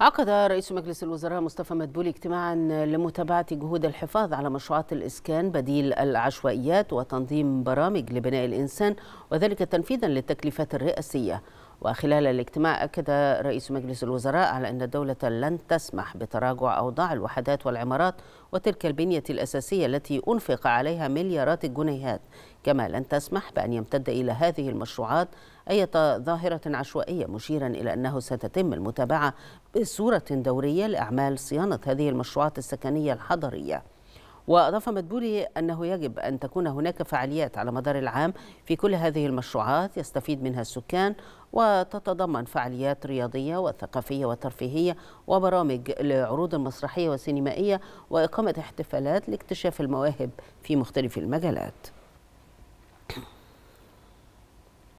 عقد رئيس مجلس الوزراء مصطفى مدبولي اجتماعا لمتابعة جهود الحفاظ على مشروعات الإسكان بديل العشوائيات وتنظيم برامج لبناء الإنسان وذلك تنفيذا للتكليفات الرئاسية وخلال الاجتماع أكد رئيس مجلس الوزراء على أن الدولة لن تسمح بتراجع أوضاع الوحدات والعمارات وتلك البنية الأساسية التي أنفق عليها مليارات الجنيهات كما لن تسمح بأن يمتد إلى هذه المشروعات أي ظاهرة عشوائية مشيرا إلى أنه ستتم المتابعة بصورة دورية لأعمال صيانة هذه المشروعات السكنية الحضرية وأضاف مدبولي أنه يجب أن تكون هناك فعاليات على مدار العام في كل هذه المشروعات يستفيد منها السكان وتتضمن فعاليات رياضية وثقافية وترفيهية وبرامج لعروض مسرحية وسينمائية وإقامة احتفالات لاكتشاف المواهب في مختلف المجالات